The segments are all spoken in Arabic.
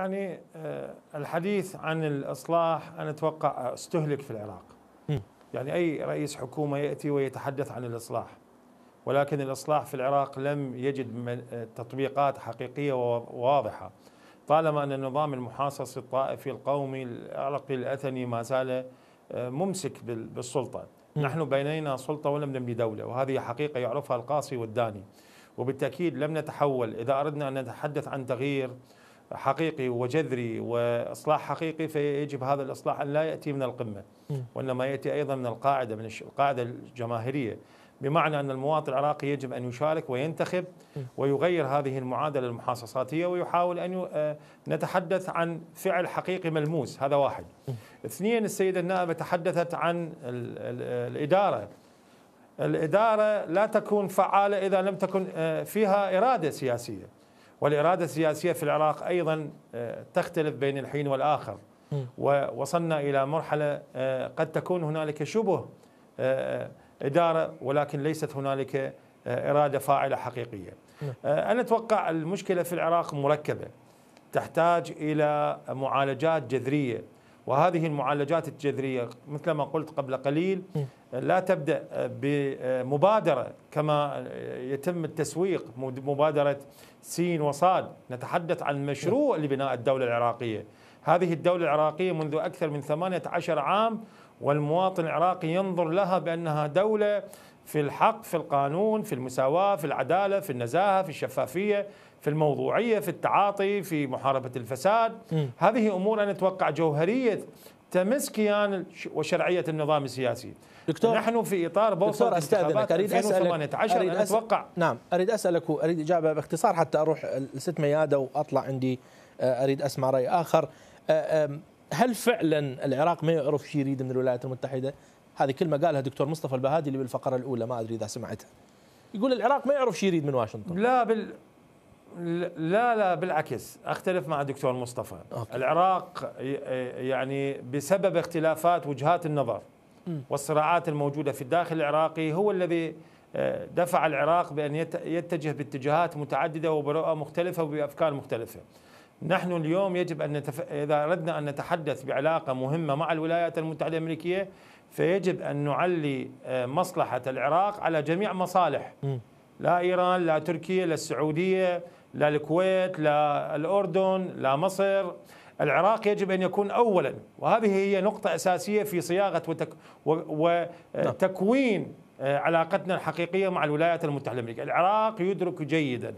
يعني آه، الحديث عن الاصلاح انا اتوقع استهلك في العراق. يعني اي رئيس حكومه ياتي ويتحدث عن الاصلاح. ولكن الاصلاح في العراق لم يجد تطبيقات حقيقيه وواضحه. طالما ان النظام المحاصص الطائفي القومي العراقي الاثني ما زال آه، ممسك بالسلطه. نحن بيننا سلطه ولم نبني دوله وهذه حقيقه يعرفها القاصي والداني. وبالتاكيد لم نتحول اذا اردنا ان نتحدث عن تغيير حقيقي وجذري واصلاح حقيقي فيجب هذا الاصلاح ان لا ياتي من القمه وانما ياتي ايضا من القاعده من القاعده الجماهيريه بمعنى ان المواطن العراقي يجب ان يشارك وينتخب ويغير هذه المعادله المحاصصاتيه ويحاول ان آه، نتحدث عن فعل حقيقي ملموس هذا واحد. اثنين السيده النائبه تحدثت عن الاداره الاداره لا تكون فعاله اذا لم تكن آه، فيها اراده سياسيه. والإرادة السياسية في العراق أيضا آه، تختلف بين الحين والآخر ووصلنا إلى مرحلة آه، قد تكون هنالك شبه آه، إدارة ولكن ليست هنالك إرادة فاعلة حقيقية نعم. أنا أتوقع المشكلة في العراق مركبة تحتاج إلى معالجات جذرية وهذه المعالجات الجذريه مثل ما قلت قبل قليل لا تبدا بمبادره كما يتم التسويق مبادره سين وصاد نتحدث عن مشروع لبناء الدوله العراقيه هذه الدوله العراقيه منذ اكثر من 18 عام والمواطن العراقي ينظر لها بأنها دولة في الحق في القانون في المساواة في العدالة في النزاهة في الشفافية في الموضوعية في التعاطي في محاربة الفساد م. هذه أمور أنا أتوقع جوهرية تمس كيان وشرعية النظام السياسي دكتور نحن في إطار بوصلة استاذنك أريد أسألك أريد أنا أتوقع نعم أريد أسألك أريد إجابة باختصار حتى أروح لست ميادة وأطلع عندي آه، أريد أسمع رأي آخر آه، هل فعلا العراق ما يعرف شيء يريد من الولايات المتحده؟ هذه كلمه قالها دكتور مصطفى البهادي اللي بالفقره الاولى ما ادري اذا سمعتها. يقول العراق ما يعرف شيء يريد من واشنطن. لا بال لا لا بالعكس اختلف مع الدكتور مصطفى أوكي. العراق يعني بسبب اختلافات وجهات النظر والصراعات الموجوده في الداخل العراقي هو الذي آه، دفع العراق بان يتجه باتجاهات متعدده وبرؤى مختلفه وبافكار مختلفه نحن اليوم يجب أن نتف... إذا أردنا أن نتحدث بعلاقة مهمة مع الولايات المتحدة الأمريكية فيجب أن نعلي آه، مصلحة العراق على جميع مصالح لا إيران لا تركيا لا السعودية لا الكويت لا الأردن لا مصر العراق يجب أن يكون أولا وهذه هي نقطة أساسية في صياغة وتك... وتكوين آه، نعم. آه، علاقتنا الحقيقية مع الولايات المتحدة الأمريكية العراق يدرك جيدا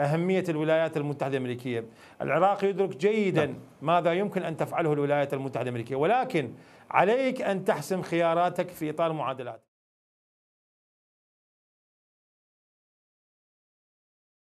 أهمية الولايات المتحدة الأمريكية العراق يدرك جيدا نعم. ماذا يمكن أن تفعله الولايات المتحدة الأمريكية ولكن عليك أن تحسم خياراتك في إطار معادلات